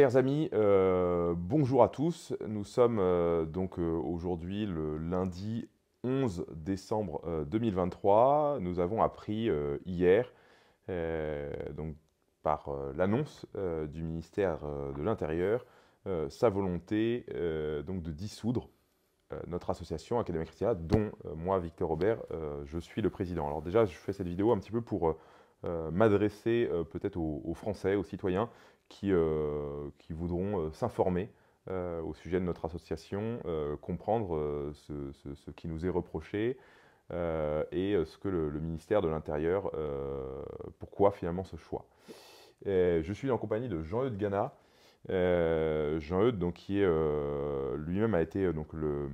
chers amis, euh, bonjour à tous. Nous sommes euh, donc euh, aujourd'hui le lundi 11 décembre 2023. Nous avons appris hier, donc par l'annonce du ministère de l'Intérieur, sa volonté donc de dissoudre notre association Académie Christiana, dont moi, Victor Robert, je suis le président. Alors déjà, je fais cette vidéo un petit peu pour m'adresser peut-être aux, Français, aux citoyens euh, qui, voudront euh, s'informer euh, au sujet de notre association, comprendre ce, qui nous est reproché et ce que le, ministère de l'Intérieur, pourquoi finalement ce choix. je suis en compagnie de Jean-Eudes Gana. Jean-Eudes, qui lui-même a été donc, le,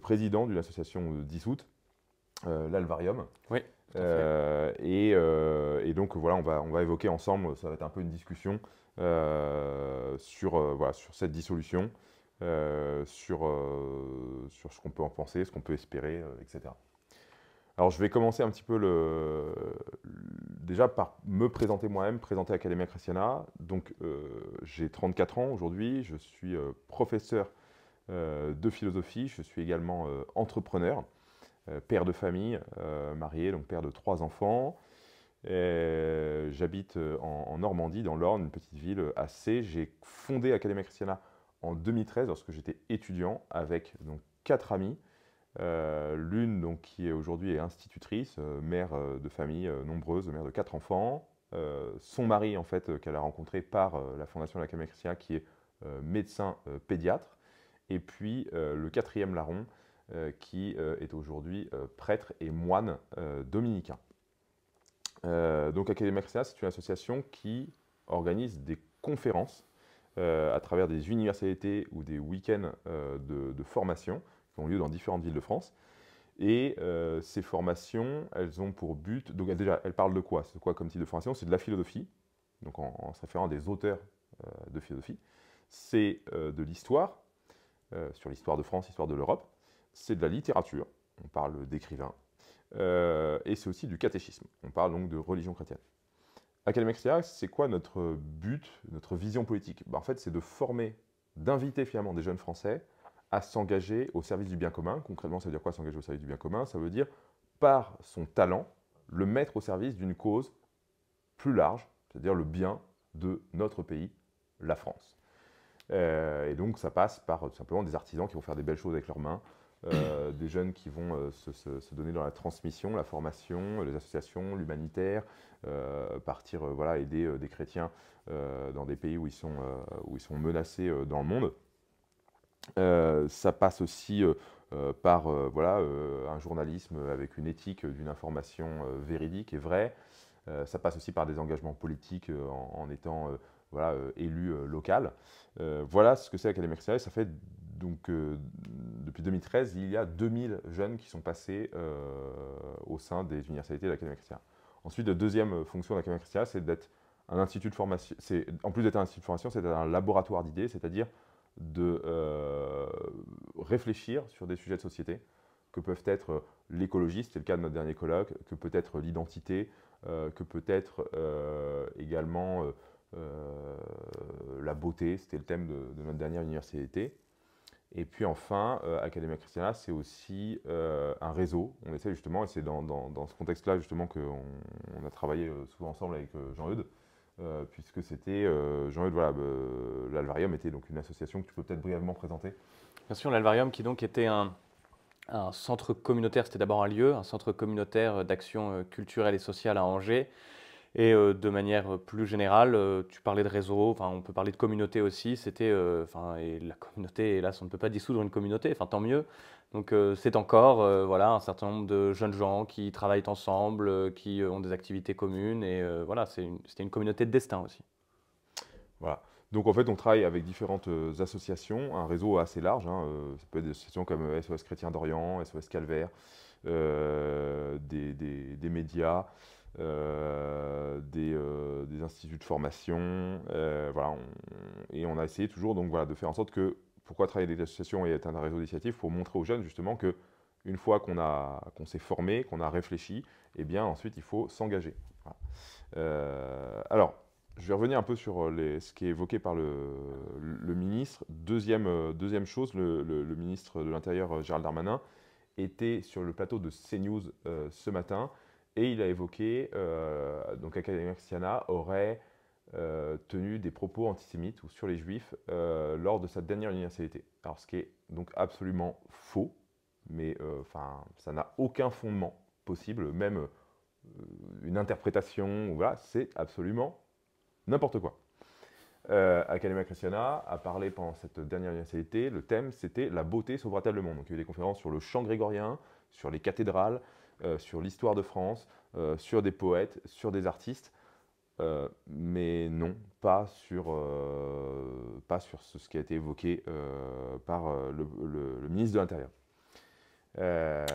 président d'une association dissoute, l'Alvarium. Oui. Et, donc voilà, on va, on va évoquer ensemble, ça va être un peu une discussion euh, sur, euh, voilà, sur cette dissolution, euh, sur, sur ce qu'on peut en penser, ce qu'on peut espérer, etc. Alors je vais commencer un petit peu le, déjà par me présenter moi-même, présenter Academia Christiana. Donc j'ai 34 ans aujourd'hui, je suis professeur de philosophie, je suis également entrepreneur, père de famille, marié, donc père de trois enfants. Euh, j'habite euh, en, Normandie, dans l'Orne, une petite ville assez. Euh, J'ai fondé Academia Christiana en 2013 lorsque j'étais étudiant avec donc quatre amis. L'une qui est aujourd'hui est institutrice, mère de famille nombreuse, mère de quatre enfants. son mari en fait qu'elle a rencontré par la fondation de la Christiana qui est médecin pédiatre. Et puis le quatrième larron qui est aujourd'hui prêtre et moine dominicain. Euh, donc Académie Christiana, c'est une association qui organise des conférences euh, à travers des universités ou des week-ends euh, de, formation qui ont lieu dans différentes villes de France. Et ces formations, elles ont pour but, donc déjà, elles parlent de quoi C'est quoi comme type de formation C'est de la philosophie, donc en, en se référant à des auteurs de philosophie. C'est de l'histoire, sur l'histoire de France, l'histoire de l'Europe. C'est de la littérature, on parle d'écrivains, euh, et c'est aussi du catéchisme. On parle donc de religion chrétienne. Academia c'est quoi notre but, notre vision politique bah, En fait, c'est de former, d'inviter finalement des jeunes Français à s'engager au service du bien commun. Concrètement, ça veut dire quoi s'engager au service du bien commun Ça veut dire, par son talent, le mettre au service d'une cause plus large, c'est-à-dire le bien de notre pays, la France. Euh, et donc, ça passe par tout euh, simplement des artisans qui vont faire des belles choses avec leurs mains, euh, des jeunes qui vont euh, se, donner dans la transmission, la formation, les associations, l'humanitaire, euh, partir voilà, aider des chrétiens dans des pays où ils sont, où ils sont menacés dans le monde. ça passe aussi par voilà, un journalisme avec une éthique d'une information véridique et vraie. ça passe aussi par des engagements politiques en, étant voilà, élu local. voilà ce que c'est l'Académie chrétienne. Ça fait donc depuis 2013, il y a 2000 jeunes qui sont passés euh, au sein des universités de l'Académie Christiana. Ensuite, la deuxième fonction de l'Académie Christiana, c'est d'être un institut de formation, en plus d'être un institut de formation, c'est un laboratoire d'idées, c'est-à-dire de euh, réfléchir sur des sujets de société que peuvent être l'écologie, c'était le cas de notre dernier colloque, que peut être l'identité, euh, que peut être également la beauté, c'était le thème de, notre dernière université et puis enfin, euh, Academia Christiana, c'est aussi euh, un réseau. On essaie justement, et c'est dans, dans, ce contexte-là justement qu'on on a travaillé euh, souvent ensemble avec Jean-Eudes, puisque c'était, Jean-Eudes, voilà, l'Alvarium était donc une association que tu peux peut-être brièvement présenter. Bien sûr, l'Alvarium qui donc était un centre communautaire, c'était d'abord un lieu, un centre communautaire d'action culturelle et sociale à Angers, et euh, de manière euh, plus générale, euh, tu parlais de réseau, enfin on peut parler de communauté aussi, c'était, enfin et la communauté, hélas on ne peut pas dissoudre une communauté, enfin tant mieux. Donc c'est encore voilà un certain nombre de jeunes gens qui travaillent ensemble, qui ont des activités communes et voilà c'est une, c'était une communauté de destin aussi. Voilà. Donc en fait, on travaille avec différentes associations, un réseau assez large. Hein, ça peut être des associations comme SOS Chrétien d'Orient, SOS Calvaire, des, des, des, médias, euh, euh, des, instituts de formation, euh, voilà, et on a essayé toujours donc voilà de faire en sorte que pourquoi travailler des associations et être un réseau d'initiatives pour montrer aux jeunes justement que une fois qu'on s'est formé, qu'on a réfléchi, eh bien ensuite il faut s'engager. alors je vais revenir un peu sur ce qui est évoqué par le, ministre. Deuxième, deuxième chose, le, ministre de l'Intérieur, Gérald Darmanin, était sur le plateau de CNews ce matin et il a évoqué, euh, donc Academia Christiana aurait euh, tenu des propos antisémites ou sur les juifs euh, lors de sa dernière université. Alors ce qui est donc absolument faux, mais enfin ça n'a aucun fondement possible, même une interprétation, voilà, c'est absolument n'importe quoi. Euh, Academia Christiana a parlé pendant cette dernière université. Le thème, c'était la beauté sauvera t le monde. Donc, il y a eu des conférences sur le chant grégorien, sur les cathédrales, euh, sur l'histoire de France, euh, sur des poètes, sur des artistes. Euh, mais non, pas sur, pas sur ce, qui a été évoqué par le, ministre de l'Intérieur.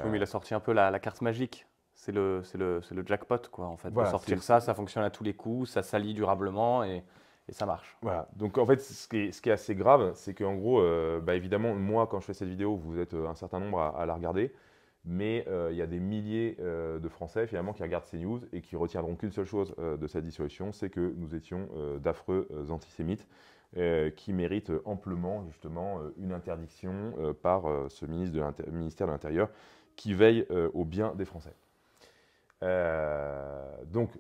Oui, il a sorti un peu la, carte magique. C'est le, le, le, jackpot, quoi, en fait. De sortir ça, ça fonctionne à tous les coups, ça s'allie durablement et, ça marche. Voilà. Donc, en fait, ce qui est, assez grave, c'est qu'en gros, bah, évidemment, moi, quand je fais cette vidéo, vous êtes un certain nombre à la regarder mais euh, il y a des milliers euh, de Français finalement qui regardent ces news et qui retiendront qu'une seule chose euh, de cette dissolution, c'est que nous étions d'affreux antisémites qui méritent amplement justement une interdiction par ce ministre ministère de l'Intérieur qui veille au bien des Français. donc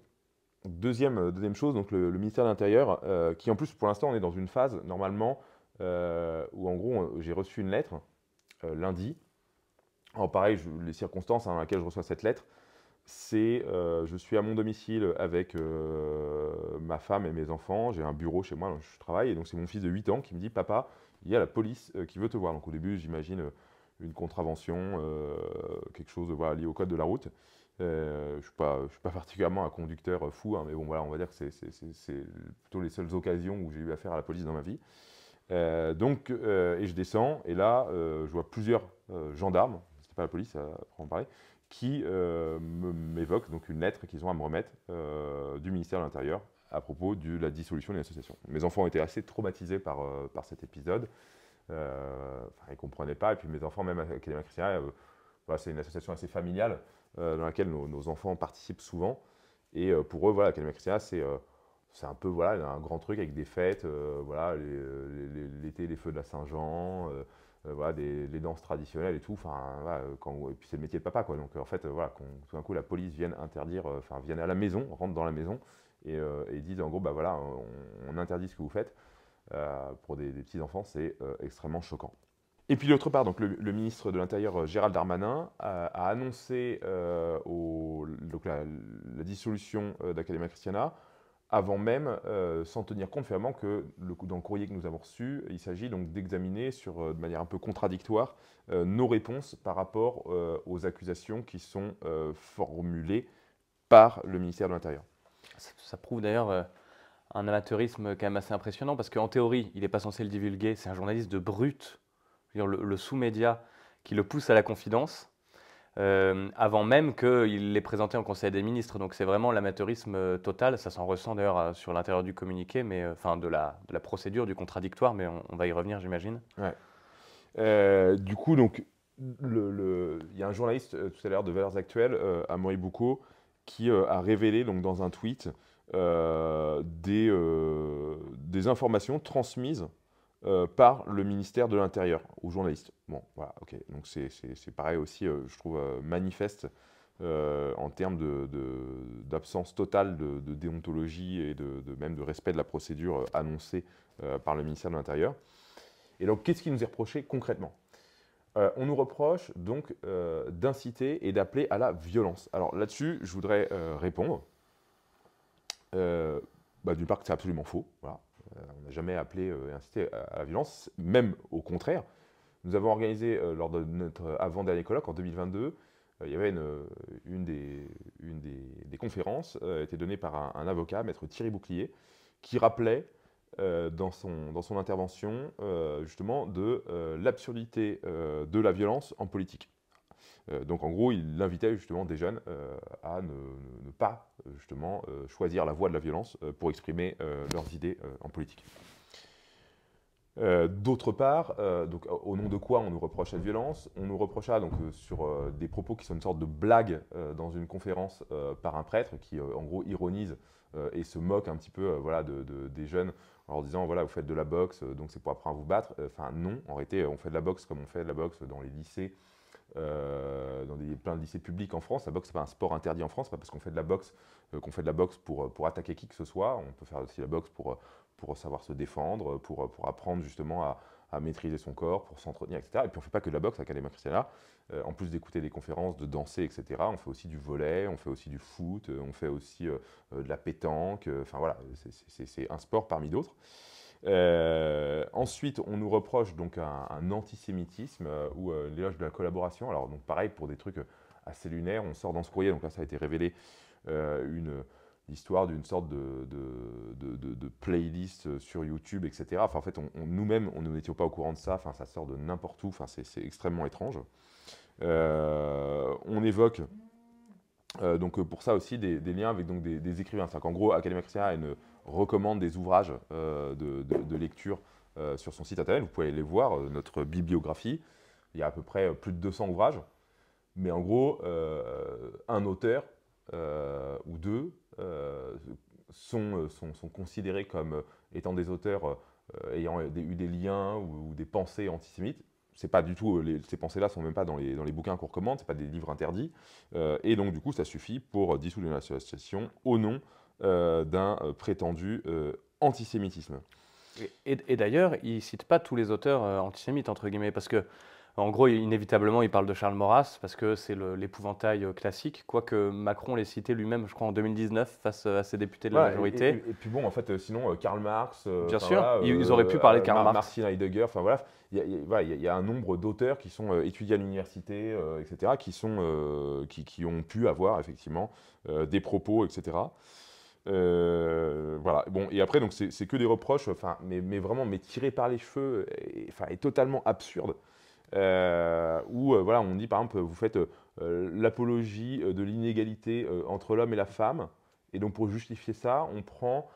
deuxième, chose, donc le, le ministère de l'Intérieur qui en plus pour l'instant on est dans une phase normalement où en gros j'ai reçu une lettre lundi alors pareil, les circonstances hein, dans lesquelles je reçois cette lettre, c'est euh, je suis à mon domicile avec euh, ma femme et mes enfants, j'ai un bureau chez moi, je travaille, et donc c'est mon fils de 8 ans qui me dit Papa, il y a la police euh, qui veut te voir. Donc au début, j'imagine une contravention, quelque chose lié au code de la route. je ne suis, pas particulièrement un conducteur fou, hein, mais bon, voilà, on va dire que c'est, c'est plutôt les seules occasions où j'ai eu affaire à la police dans ma vie. donc, et je descends, et là, je vois plusieurs gendarmes, pas la police euh, à en parler, qui euh, m'évoque donc une lettre qu'ils ont à me remettre euh, du ministère de l'Intérieur à propos de la dissolution de l'association. Mes enfants ont été assez traumatisés par, par cet épisode. ils ne comprenaient pas. Et puis mes enfants, même à les Christiana, voilà, c'est une association assez familiale dans laquelle nos, enfants participent souvent. Et pour eux, voilà, Christiana, c'est c'est un peu voilà, un grand truc avec des fêtes, voilà, l'été, les, les, feux de la Saint-Jean, euh, des, les danses traditionnelles et tout. Euh, et puis c'est le métier de papa, quoi. Donc euh, en fait, voilà, quand, tout d'un coup, la police vienne interdire, enfin, vienne à la maison, rentre dans la maison et, et disent en gros, bah voilà, on, interdit ce que vous faites pour des, petits enfants, c'est extrêmement choquant. Et puis d'autre part, donc le, ministre de l'Intérieur Gérald Darmanin a, annoncé la, la, dissolution d'Academia Christiana avant même, euh, sans tenir compte que le, dans le courrier que nous avons reçu, il s'agit donc d'examiner sur, euh, de manière un peu contradictoire euh, nos réponses par rapport aux accusations qui sont formulées par le ministère de l'Intérieur. Ça, prouve d'ailleurs un amateurisme quand même assez impressionnant parce qu'en théorie, il n'est pas censé le divulguer, c'est un journaliste de brut, le sous-média qui le pousse à la confidence. Euh, avant même qu'il les présenté en Conseil des ministres. Donc c'est vraiment l'amateurisme euh, total. Ça s'en ressent d'ailleurs euh, sur l'intérieur du communiqué, mais enfin de la, procédure, du contradictoire, mais on, va y revenir, j'imagine. Ouais. du coup, donc, il y a un journaliste tout à l'heure de Valeurs Actuelles, à Amaury qui a révélé donc, dans un tweet des, informations transmises euh, par le ministère de l'Intérieur aux journalistes. Bon, voilà, ok. Donc c'est pareil aussi, euh, je trouve, euh, manifeste en termes d'absence de, totale de, déontologie et de, même de respect de la procédure annoncée par le ministère de l'Intérieur. Et donc, qu'est-ce qui nous est reproché concrètement on nous reproche donc d'inciter et d'appeler à la violence. Alors là-dessus, je voudrais répondre. Bah, d'une part, c'est absolument faux. Voilà. Euh, on n'a jamais appelé euh, et incité à la violence, même au contraire. Nous avons organisé, euh, lors de notre avant-dernier colloque en 2022, il y avait une, des, une des, conférences, était donnée par un, avocat, maître Thierry Bouclier, qui rappelait dans, son, intervention justement de l'absurdité de la violence en politique. Euh, donc en gros, il invitait justement des jeunes euh, à ne, pas euh, justement choisir la voie de la violence pour exprimer leurs idées en politique. D'autre part, au nom de quoi on nous reproche cette violence On nous reprocha donc, sur des propos qui sont une sorte de blague dans une conférence par un prêtre qui, en gros, ironise et se moque un petit peu voilà, des jeunes en leur disant voilà, vous faites de la boxe, donc c'est pour apprendre à vous battre. Enfin, non, en réalité, on fait de la boxe comme on fait de la boxe dans les lycées, euh, dans des, plein de lycées publics en France. La boxe, n'est pas un sport interdit en France, pas parce qu'on fait de la boxe euh, qu'on fait de la boxe pour, euh, pour attaquer qui que ce soit. On peut faire aussi la boxe pour, pour savoir se défendre, pour, pour apprendre justement à, à maîtriser son corps, pour s'entretenir, etc. Et puis on ne fait pas que de la boxe à Academia Christiana. en plus d'écouter des conférences, de danser, etc., on fait aussi du volet, on fait aussi du foot, on fait aussi de la pétanque. Enfin voilà, c'est un sport parmi d'autres. Euh, ensuite, on nous reproche donc un, antisémitisme euh, ou euh, l'éloge de la collaboration. Alors donc pareil pour des trucs assez lunaires, on sort dans ce courrier. Donc là, ça a été révélé une l'histoire d'une sorte de, de, playlist sur YouTube, etc. Enfin, en fait, on, nous-mêmes, on n'étions pas au courant de ça. Enfin, ça sort de n'importe où. Enfin, c'est extrêmement étrange. on évoque donc pour ça aussi des, liens avec donc des, écrivains. C'est-à-dire qu'en gros, Académie Christiana a une recommande des ouvrages euh, de, lecture euh, sur son site internet. Vous pouvez aller les voir, euh, notre bibliographie. Il y a à peu près plus de 200 ouvrages. Mais en gros, un auteur ou deux sont, sont, considérés comme étant des auteurs ayant eu des liens ou, des pensées antisémites c'est pas du tout ces pensées-là sont même pas dans les, dans les bouquins qu'on recommande, c'est pas des livres interdits, et donc du coup ça suffit pour dissoudre une association au nom euh, d'un euh, prétendu euh, antisémitisme. Et, d'ailleurs, il ne cite pas tous les auteurs antisémites, entre guillemets, parce que, en gros, inévitablement, il parle de Charles Maurras, parce que c'est l'épouvantail classique, quoique Macron l'ait cité lui-même, je crois, en 2019, face à ses députés de la majorité. Et, puis bon, en fait, sinon, Karl Marx. Bien sûr, ils auraient pu parler de Karl Marx. Martin Heidegger, enfin voilà, il y, a un nombre d'auteurs qui sont étudiés à l'université, etc., qui, sont, qui, qui, ont pu avoir, effectivement, des propos, etc. Euh, voilà. Bon, et après, donc c'est que des reproches, enfin, mais, mais, vraiment, mais tirés par les cheveux, et, enfin, est totalement absurde. Euh, où euh, voilà, on dit par exemple, vous faites euh, l'apologie de l'inégalité entre l'homme et la femme, et donc pour justifier ça, on prend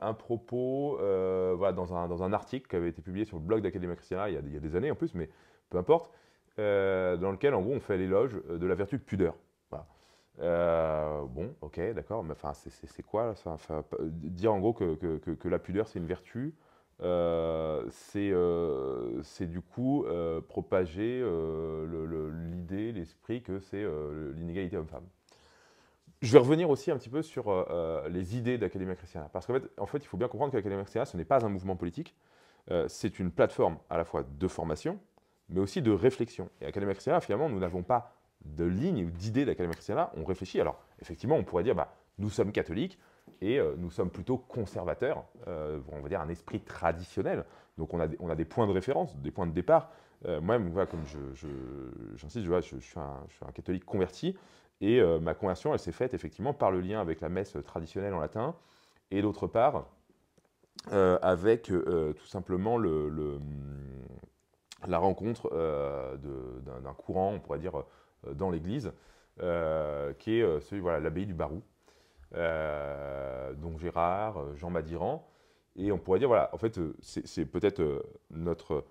un propos voilà, dans, un, article qui avait été publié sur le blog d'Académie Christiana il y, a, il y a des années en plus, mais peu importe, dans lequel en gros on fait l'éloge de la vertu de pudeur. Euh, bon, ok, d'accord, mais enfin, c'est quoi ça Dire en gros que, que, la pudeur, c'est une vertu, euh, c'est euh, du coup euh, propager l'idée, l'esprit que c'est l'inégalité homme-femme. Je vais revenir aussi un petit peu sur les idées d'Académie Christiana, parce qu'en fait, en fait, il faut bien comprendre qu'Académie Christiana, ce n'est pas un mouvement politique, c'est une plateforme à la fois de formation, mais aussi de réflexion. Et Académie Christiana, finalement, nous n'avons pas de lignes ou d'idées d'Académie là, on réfléchit. Alors, effectivement, on pourrait dire, bah, nous sommes catholiques et euh, nous sommes plutôt conservateurs, euh, on va dire un esprit traditionnel. Donc, on a, des, on a des points de référence, des points de départ. Euh, Moi-même, comme j'insiste, je, je, je, suis un, je suis un catholique converti et ma conversion, elle s'est faite effectivement par le lien avec la messe traditionnelle en latin et d'autre part, avec tout simplement le, la rencontre d'un courant, on pourrait dire, euh, dans l'église, euh, qui est euh, celui, l'abbaye du Barou. donc Gérard, Jean Madiran. Et on pourrait dire, voilà, en fait, c'est peut-être notre,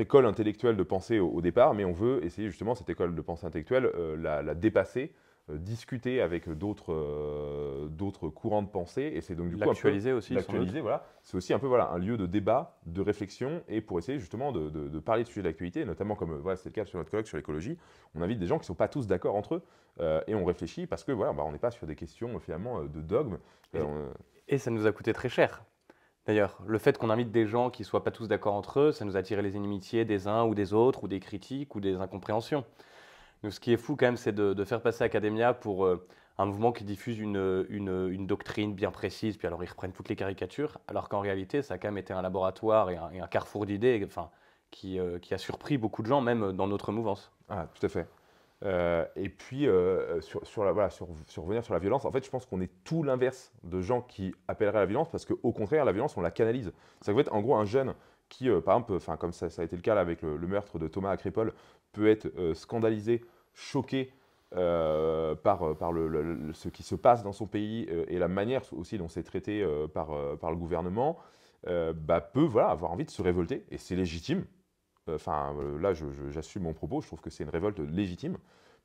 école intellectuelle de pensée au, départ, mais on veut essayer justement cette école de pensée intellectuelle, la, dépasser euh, discuter avec d'autres euh, d'autres courants de pensée et c'est donc du coup actualiser aussi Actualiser, voilà c'est aussi un peu voilà un lieu de débat de réflexion et pour essayer justement de, de, de parler de sujets d'actualité notamment comme euh, voilà c'est le cas sur notre colloque sur l'écologie on invite des gens qui sont pas tous d'accord entre eux et on réfléchit parce que voilà bah, on n'est pas sur des questions finalement de dogme et, ça nous a coûté très cher D'ailleurs, le fait qu'on invite des gens qui ne soient pas tous d'accord entre eux, ça nous a tiré les inimitiés des uns ou des autres, ou des critiques, ou des incompréhensions ce qui est fou quand même, c'est de, faire passer Academia pour euh, un mouvement qui diffuse une, doctrine bien précise, puis alors ils reprennent toutes les caricatures, alors qu'en réalité, ça a quand même été un laboratoire et un, carrefour d'idées enfin, euh, qui, a surpris beaucoup de gens, même dans notre mouvance. Ah, tout à fait. Euh, et puis, sur, la, sur, revenir sur la violence, en fait, je pense qu'on est tout l'inverse de gens qui appelleraient à la violence, parce qu'au contraire, la violence, on la canalise. Ça à être, en gros, un jeune qui, par exemple, comme ça, a été le cas avec le, meurtre de Thomas Crépole, peut être scandalisé choqué euh, par, euh, par le, ce qui se passe dans son pays euh, et la manière aussi dont c'est traité par, par le gouvernement, bah, peut voilà, avoir envie de se révolter, et c'est légitime. Enfin, là, j'assume mon propos, je trouve que c'est une révolte légitime.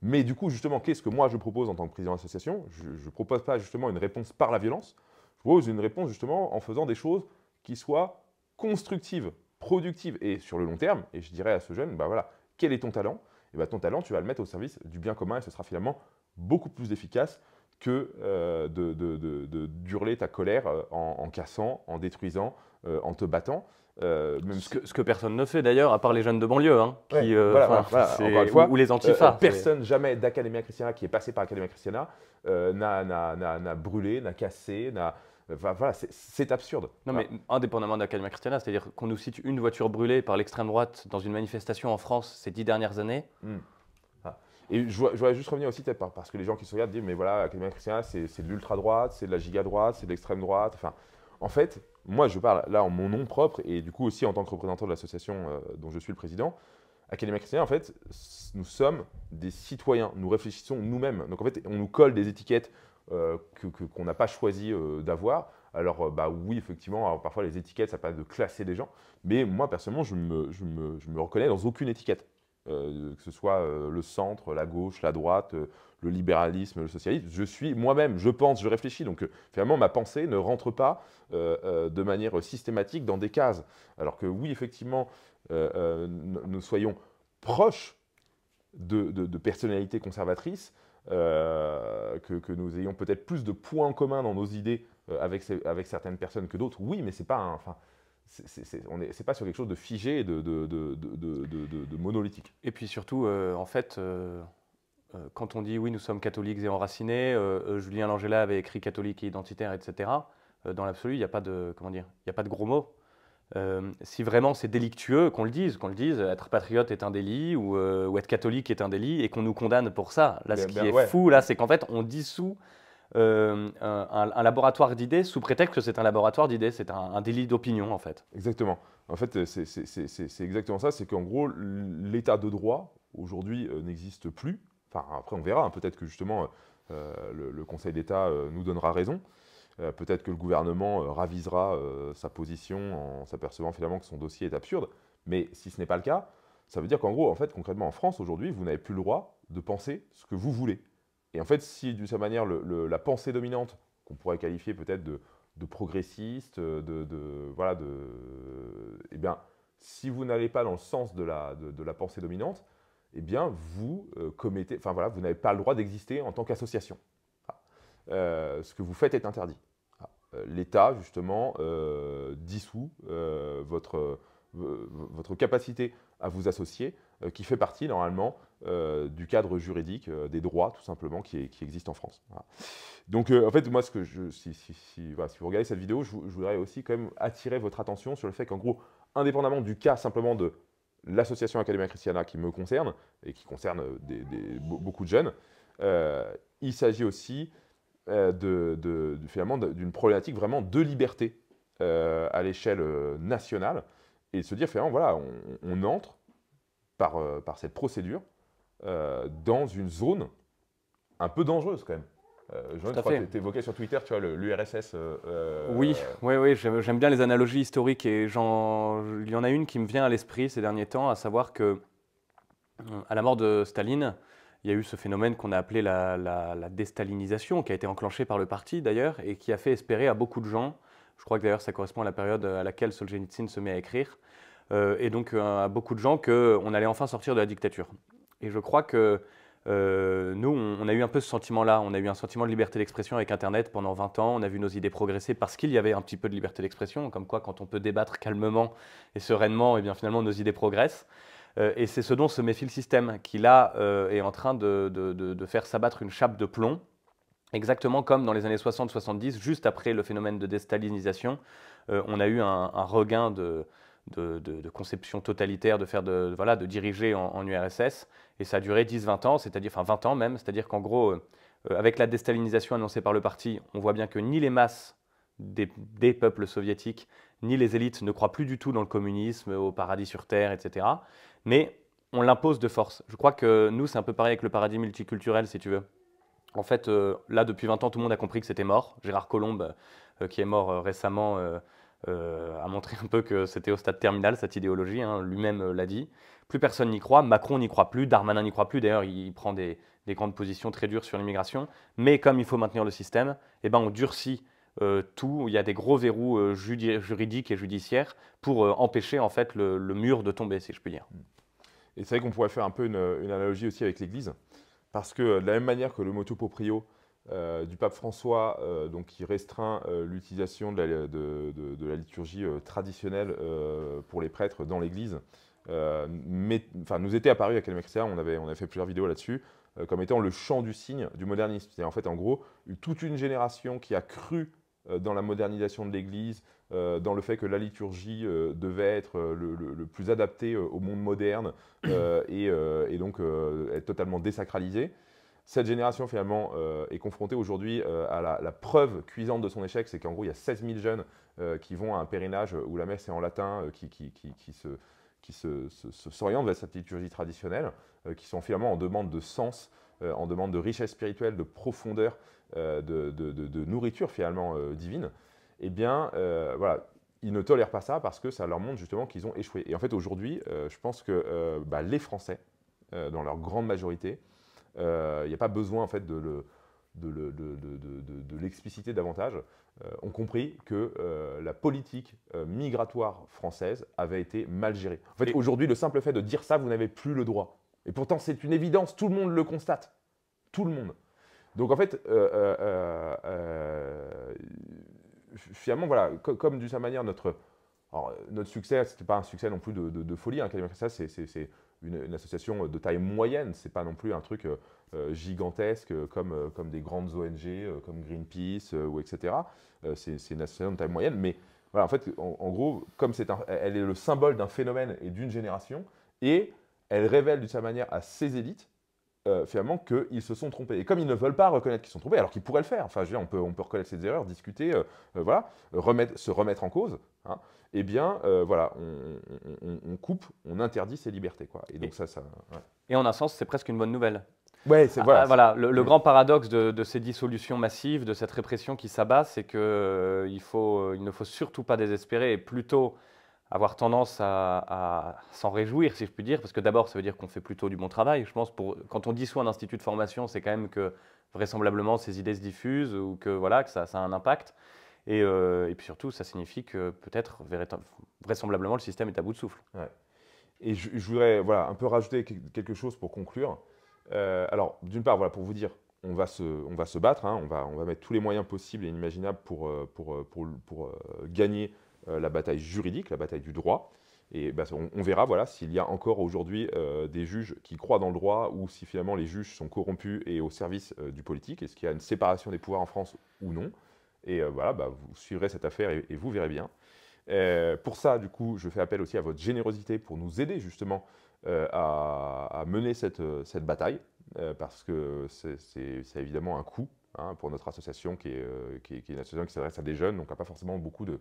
Mais du coup, justement, qu'est-ce que moi je propose en tant que président d'association Je ne propose pas justement une réponse par la violence, je propose une réponse justement en faisant des choses qui soient constructives, productives et sur le long terme. Et je dirais à ce jeune, bah voilà, quel est ton talent et bien bah, ton talent, tu vas le mettre au service du bien commun et ce sera finalement beaucoup plus efficace que euh, de, de, de, ta colère euh, en, cassant, en détruisant, euh, en te battant. Euh, même ce, que, personne ne fait d'ailleurs, à part les jeunes de banlieue, hein, ou, ou, les antifas. personne jamais d'Academia Christiana qui est passé par Academia Christiana n'a brûlé, n'a cassé, n'a voilà, c'est absurde. Non, mais indépendamment de' Christiana, c'est-à-dire qu'on nous cite une voiture brûlée par l'extrême droite dans une manifestation en France ces dix dernières années. Hmm. Ah. Et je, je voudrais juste revenir aussi, parce que les gens qui se regardent disent, mais voilà, Academia Christiana, c'est de l'ultra-droite, c'est de la giga-droite, c'est de l'extrême droite. Enfin, en fait, moi, je parle là en mon nom propre et du coup aussi en tant que représentant de l'association euh, dont je suis le président. Académie Christiana, en fait, nous sommes des citoyens, nous réfléchissons nous-mêmes. Donc en fait, on nous colle des étiquettes euh, qu'on que, n'a pas choisi euh, d'avoir. Alors, euh, bah oui, effectivement, parfois les étiquettes, ça pas de classer les gens, mais moi, personnellement, je me, je me, je me reconnais dans aucune étiquette, que ce soit le centre, la gauche, la droite, le libéralisme, le socialisme. Je suis moi-même, je pense, je réfléchis, donc finalement, ma pensée ne rentre pas de manière systématique dans des cases. Alors que oui, effectivement, nous soyons proches de, de, de personnalités conservatrices, euh, que, nous ayons peut-être plus de points communs dans nos idées euh, avec, certaines personnes que d'autres. Oui, mais c'est pas enfin, on n'est pas sur quelque chose de figé de, monolithique. Et puis surtout, euh, en fait, quand on dit oui, nous sommes catholiques et enracinés, Julien Langella avait écrit catholique et identitaire, etc. dans l'absolu, il n'y a pas de comment dire, il a pas de gros mots. Euh, si vraiment c'est délictueux, qu'on le dise, qu'on le dise, être patriote est un délit ou, euh, être catholique est un délit et qu'on nous condamne pour ça. Là, ce qui ben est fou, là, c'est qu'en fait, on dissout euh, un, laboratoire d'idées sous prétexte que c'est un laboratoire d'idées, c'est un, délit d'opinion, en fait. Exactement. En fait, c'est exactement ça, c'est qu'en gros, l'état de droit, aujourd'hui, n'existe plus. Enfin, après, on verra, hein, peut-être que justement, le, Conseil d'État nous donnera raison. Euh, peut-être que le gouvernement euh, ravisera euh, sa position en s'apercevant finalement que son dossier est absurde. Mais si ce n'est pas le cas, ça veut dire qu'en gros, en fait, concrètement, en France, aujourd'hui, vous n'avez plus le droit de penser ce que vous voulez. Et en fait, si de certaine manière, la pensée dominante, qu'on pourrait qualifier peut-être de, progressiste, de, voilà, de. Eh bien, si vous n'allez pas dans le sens de la, pensée dominante, eh bien, vous commettez. Enfin, voilà, vous n'avez pas le droit d'exister en tant qu'association. Ah. ce que vous faites est interdit. Euh, l'État, justement, euh, dissout euh, votre, votre capacité à vous associer, qui fait partie, normalement, du cadre juridique, des droits tout simplement qui, existent en France. Donc en fait, moi, ce que je, si, si, si, si vous regardez cette vidéo, je, voudrais aussi quand même attirer votre attention sur le fait qu'en gros, indépendamment du cas simplement de l'association Academia Christiana qui me concerne et qui concerne des, beaucoup de jeunes, il s'agit aussi euh, de, d'une problématique vraiment de liberté euh, à l'échelle euh, nationale et se dire finalement voilà, on, entre par, par cette procédure dans une zone un peu dangereuse quand même. je crois que tu évoquais sur Twitter, tu vois, l'URSS. oui, oui, oui, j'aime bien les analogies historiques et il y en a une qui me vient à l'esprit ces derniers temps, à savoir que à la mort de Staline, il y a eu ce phénomène qu'on a appelé la, déstalinisation, qui a été enclenchée par le parti d'ailleurs, et qui a fait espérer à beaucoup de gens, je crois que d'ailleurs ça correspond à la période à laquelle Solzhenitsyn se met à écrire, euh, et donc euh, à beaucoup de gens qu'on allait enfin sortir de la dictature. Et je crois que euh, nous, on, on, a eu un peu ce sentiment-là, on a eu un sentiment de liberté d'expression avec Internet pendant 20 ans, on a vu nos idées progresser parce qu'il y avait un petit peu de liberté d'expression, comme quoi quand on peut débattre calmement et sereinement, et eh bien finalement nos idées progressent. Euh, et c'est ce dont se méfie le système, qui là euh, est en train de, faire s'abattre une chape de plomb, exactement comme dans les années 60-70, juste après le phénomène de déstalinisation, euh, on a eu un, regain de, conception totalitaire, de faire de, voilà, de diriger en, URSS. Et ça a duré 10-20 ans, c'est-à-dire, enfin 20 ans même, c'est-à-dire qu'en gros, avec la déstalinisation annoncée par le parti, on voit bien que ni les masses des, peuples soviétiques, ni les élites ne croient plus du tout dans le communisme, au paradis sur Terre, etc mais on l'impose de force. Je crois que nous, c'est un peu pareil avec le paradis multiculturel, si tu veux. En fait, euh, là, depuis 20 ans, tout le monde a compris que c'était mort. Gérard Colombe, euh, qui est mort euh, récemment, a montré un peu que c'était au stade terminal, cette idéologie. Hein. Lui-même l'a dit. Plus personne n'y croit. Macron n'y croit plus. Darmanin n'y croit plus. D'ailleurs, il, prend des, des, grandes positions très dures sur l'immigration. Mais comme il faut maintenir le système, eh ben, on durcit euh, tout, il y a des gros verrous euh, juridiques et judiciaires pour euh, empêcher en fait le, mur de tomber, si je peux dire. Mm. Et c'est vrai qu'on pourrait faire un peu une, analogie aussi avec l'Église, parce que de la même manière que le motu proprio du pape François, donc qui restreint l'utilisation de, la liturgie traditionnelle pour les prêtres dans l'Église, mais, nous était apparu à Calmexia, on avait, on avait fait plusieurs vidéos là-dessus, comme étant le champ du signe du modernisme. C'est en fait en gros toute une génération qui a cru euh, dans la modernisation de l'Église, euh, dans le fait que la liturgie euh, devait être le, plus adapté au monde moderne et, donc être totalement désacralisée. Cette génération finalement est confrontée aujourd'hui à la, preuve cuisante de son échec, c'est qu'en gros il y a 16 000 jeunes qui vont à un pèlerinage où la messe est en latin, qui, se, s'orientent vers cette liturgie traditionnelle, qui sont finalement en demande de sens euh, en demande de richesse spirituelle, de profondeur, euh, de, nourriture finalement euh, divine, eh bien, voilà, ils ne tolèrent pas ça parce que ça leur montre justement qu'ils ont échoué. Et en fait, aujourd'hui, je pense que bah, les Français, dans leur grande majorité, il n'y a pas besoin en fait de de l'expliciter davantage, ont compris que la politique migratoire française avait été mal gérée. En fait, aujourd'hui, le simple fait de dire ça, vous n'avez plus le droit. Et pourtant, c'est une évidence, tout le monde le constate. Tout le monde. Donc en fait, euh, euh, euh, finalement, voilà, comme d'une certaine manière, notre, notre succès, ce n'était pas un succès non plus de, folie. Hein, c'est une, association de taille moyenne, ce n'est pas non plus un truc gigantesque comme, comme des grandes ONG, comme Greenpeace, ou etc. c'est une association de taille moyenne, mais voilà, en fait, en, gros, comme c'est elle est le symbole d'un phénomène et d'une génération, et elle révèle de sa manière à ses élites euh, finalement qu'ils se sont trompés. Et comme ils ne veulent pas reconnaître qu'ils sont trompés, alors qu'ils pourraient le faire, enfin, je veux on, peut, reconnaître ses erreurs, discuter, euh, euh, voilà, se remettre en cause, hein. eh bien, euh, voilà, on, coupe, on interdit ses libertés. Quoi. Et donc, ça, ça. Et en un sens, c'est presque une bonne nouvelle. Ouais, c'est ah, voilà. Ah, le, grand paradoxe de, ces dissolutions massives, de cette répression qui s'abat, c'est qu'il il ne faut surtout pas désespérer et plutôt avoir tendance à, s'en réjouir, si je puis dire, parce que d'abord, ça veut dire qu'on fait plutôt du bon travail. Je pense pour quand on dissout un institut de formation, c'est quand même que vraisemblablement ces idées se diffusent ou que voilà que ça, ça a un impact. Et, euh, puis surtout, ça signifie que peut-être vraisemblablement le système est à bout de souffle. Et je, voudrais voilà un peu rajouter quelque chose pour conclure. Euh, alors d'une part, voilà pour vous dire on va se, on va se battre, hein, on, va, on va mettre tous les moyens possibles et imaginables euh, pour, pour, pour, pour gagner euh, la bataille juridique, la bataille du droit. Et bah, on, verra voilà, s'il y a encore aujourd'hui euh, des juges qui croient dans le droit ou si finalement les juges sont corrompus et au service euh, du politique. Est-ce qu'il y a une séparation des pouvoirs en France ou non Et voilà, bah, vous suivrez cette affaire et, vous verrez bien. pour ça, du coup, je fais appel aussi à votre générosité pour nous aider justement à, mener cette, cette bataille, parce que c'est évidemment un coût hein, pour notre association qui est, une association qui s'adresse à des jeunes, donc n'a pas forcément beaucoup de,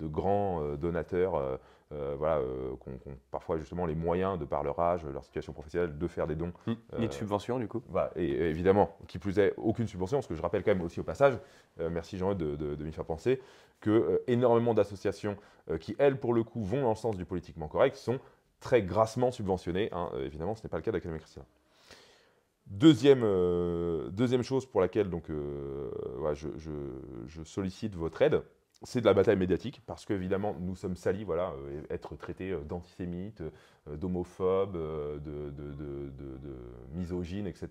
de grands euh, donateurs, euh, euh, voilà, qui ont, parfois justement les moyens, de par leur âge, leur situation professionnelle, de faire des dons. Ni mmh. de subvention, du coup et, évidemment, qui plus est, aucune subvention, ce que je rappelle quand même aussi au passage, merci Jean-Eude de, m'y faire penser, que énormément d'associations qui, elles, pour le coup, vont dans le sens du politiquement correct, sont très grassement subventionnées. Hein. évidemment, ce n'est pas le cas d'Académie Christiane. Deuxième, deuxième chose pour laquelle donc, je, sollicite votre aide, c'est de la bataille médiatique, parce qu'évidemment, nous sommes salis, voilà, euh, être traités euh, d'antisémites, euh, d'homophobes, de, de, de, misogynes, etc.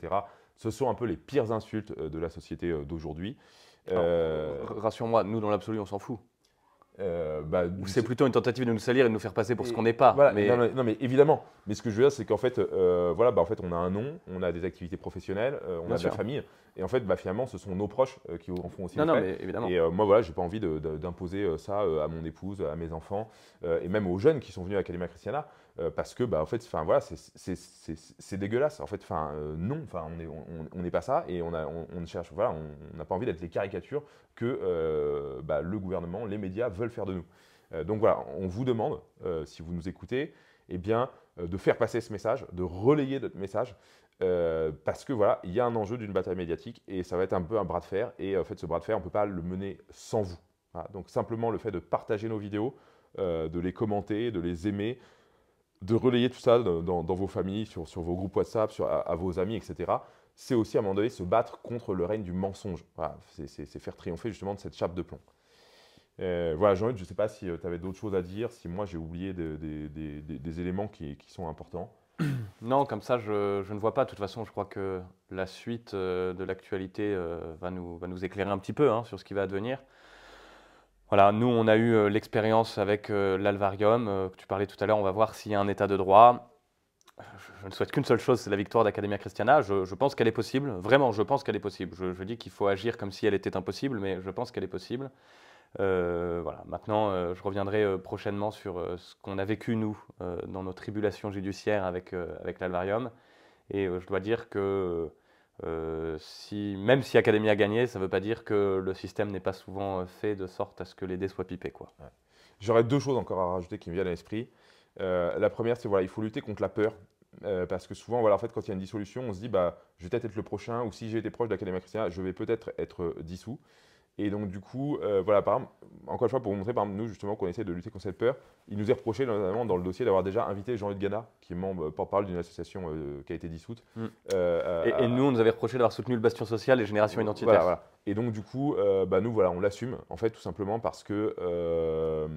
Ce sont un peu les pires insultes de la société d'aujourd'hui. Rassure-moi, nous, dans l'absolu, on s'en fout. Euh, bah, c'est plutôt une tentative de nous salir et de nous faire passer pour ce qu'on n'est pas. mais... Non, mais évidemment. Mais ce que je veux dire, c'est qu'en fait, euh, voilà, bah, en fait, on a un nom, on a des activités professionnelles, euh, on a sûr. de famille. Et en fait, bah, finalement, ce sont nos proches qui en font aussi non, évidemment. Et moi, voilà, j'ai pas envie d'imposer ça à mon épouse, à mes enfants, et même aux jeunes qui sont venus à Academia Christiana. Euh, parce que, bah, en fait, enfin voilà, c'est dégueulasse. En fait, enfin euh, non, enfin on n'est pas ça et on, a, on, cherche, on n'a pas envie d'être les caricatures que euh, bah, le gouvernement, les médias veulent faire de nous. donc voilà, on vous demande, si vous nous écoutez, eh bien, de faire passer ce message, de relayer notre message. parce que voilà, il y a un enjeu d'une bataille médiatique et ça va être un peu un bras de fer. Et en fait, ce bras de fer, on ne peut pas le mener sans vous. Donc simplement le fait de partager nos vidéos, de les commenter, de les aimer, de relayer tout ça dans, vos familles, sur, sur, vos groupes WhatsApp, sur, à, vos amis, etc., c'est aussi à un moment donné se battre contre le règne du mensonge. c'est faire triompher justement de cette chape de plomb. Euh, voilà, Jean-Luc, je ne sais pas si euh, tu avais d'autres choses à dire, si moi j'ai oublié des, éléments qui, sont importants. Non, comme ça, je, ne vois pas. De toute façon, je crois que la suite euh, de l'actualité va, nous, nous éclairer un petit peu hein, sur ce qui va advenir. Voilà, nous, on a eu euh, l'expérience avec euh, l'Alvarium, euh, que tu parlais tout à l'heure, on va voir s'il y a un état de droit. Je ne souhaite qu'une seule chose, c'est la victoire d'Academia Christiana. Je, pense qu'elle est possible, vraiment, je pense qu'elle est possible. Je, dis qu'il faut agir comme si elle était impossible, mais je pense qu'elle est possible. Euh, voilà. Maintenant, je reviendrai prochainement sur ce qu'on a vécu, nous, dans nos tribulations judiciaires avec, avec l'Alvarium. Et je dois dire que euh, si, même si Académie a gagné, ça ne veut pas dire que le système n'est pas souvent euh, fait de sorte à ce que les dés soient pipés. Quoi. J'aurais deux choses encore à rajouter qui me viennent à l'esprit. Euh, la première, c'est voilà, il faut lutter contre la peur. parce que souvent, voilà, en fait, quand il y a une dissolution, on se dit, bah, je vais peut-être être le prochain, ou si j'ai été proche d'Académie Christiana, je vais peut-être être dissous. Et donc, du coup, euh, voilà, par encore une fois, pour vous montrer, par nous, justement, qu'on essaie de lutter contre cette peur, il nous est reproché, notamment dans le dossier, d'avoir déjà invité Jean-Luc Gana, qui est membre euh, porte-parole d'une association euh, qui a été dissoute. Mm. et, nous, on nous avait reproché d'avoir soutenu le bastion social et générations identitaires. Et donc, du coup, bah, nous, voilà, on l'assume, en fait, tout simplement parce que.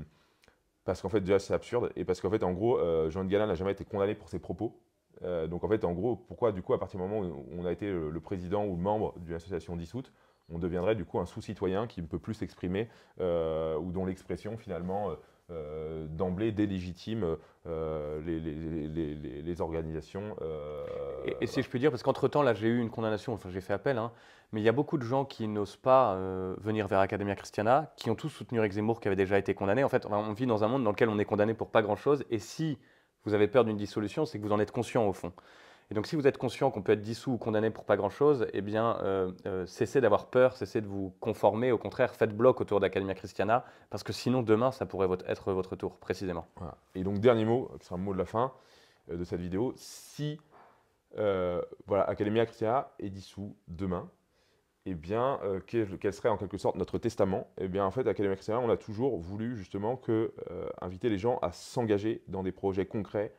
parce qu'en fait, déjà, c'est absurde. Et parce qu'en fait, en gros, Jean-Luc Gana n'a jamais été condamné pour ses propos. donc, en fait, en gros, pourquoi, du coup, à partir du moment où on a été le, président ou le membre d'une association dissoute, on deviendrait du coup un sous-citoyen qui ne peut plus s'exprimer euh, ou dont l'expression finalement euh, euh, d'emblée délégitime les, organisations. et, si je peux dire, parce qu'entre-temps, là, j'ai eu une condamnation, enfin, j'ai fait appel, hein, mais il y a beaucoup de gens qui n'osent pas venir vers Academia Christiana, qui ont tous soutenu Rexemour qui avait déjà été condamné. En fait, on vit dans un monde dans lequel on est condamné pour pas grand-chose, et si vous avez peur d'une dissolution, c'est que vous en êtes conscient, au fond. Et donc, si vous êtes conscient qu'on peut être dissous ou condamné pour pas grand-chose, eh bien, euh, euh, cessez d'avoir peur, cessez de vous conformer. Au contraire, faites bloc autour d'Academia Christiana, parce que sinon, demain, ça pourrait être votre tour, précisément. Et donc, dernier mot, qui sera le mot de la fin euh, de cette vidéo. Si voilà, Academia Christiana est dissous demain, eh bien, quel, serait en quelque sorte notre testament Eh bien, en fait, Academia Christiana, on a toujours voulu justement inviter les gens à s'engager dans des projets concrets,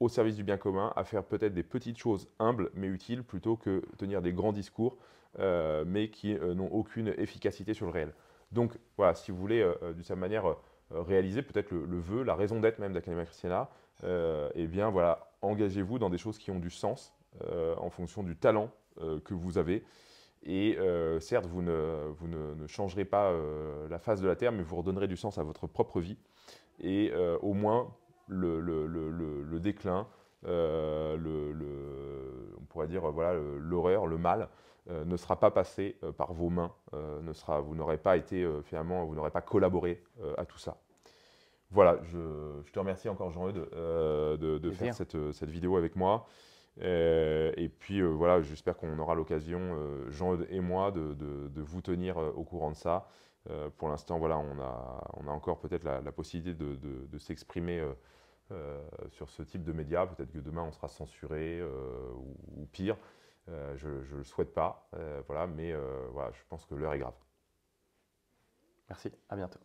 au service du bien commun, à faire peut-être des petites choses humbles mais utiles plutôt que tenir des grands discours euh, mais qui euh, n'ont aucune efficacité sur le réel. Donc voilà, si vous voulez de euh, d'une manière réaliser peut-être le, vœu, la raison d'être même d'Académie Christiana, eh bien voilà, engagez-vous dans des choses qui ont du sens en fonction du talent que vous avez. Et certes, vous, ne, ne changerez pas la face de la Terre, mais vous redonnerez du sens à votre propre vie. Et au moins, le, le, le déclin, euh, on pourrait dire voilà l'horreur, le mal euh, ne sera pas passé euh, par vos mains, ne sera, vous n'aurez pas été finalement, vous n'aurez pas collaboré à tout ça. Voilà, je, te remercie encore Jean-Eudes de, faire cette, vidéo avec moi. et puis voilà, j'espère qu'on aura l'occasion, jean Jean et moi, de, vous tenir au courant de ça. pour l'instant, voilà, on a, on a encore peut-être la, possibilité de, de s'exprimer euh, sur ce type de médias. Peut-être que demain on sera censuré euh, ou, pire. Euh, je ne le souhaite pas, voilà, mais voilà, je pense que l'heure est grave. Merci, à bientôt.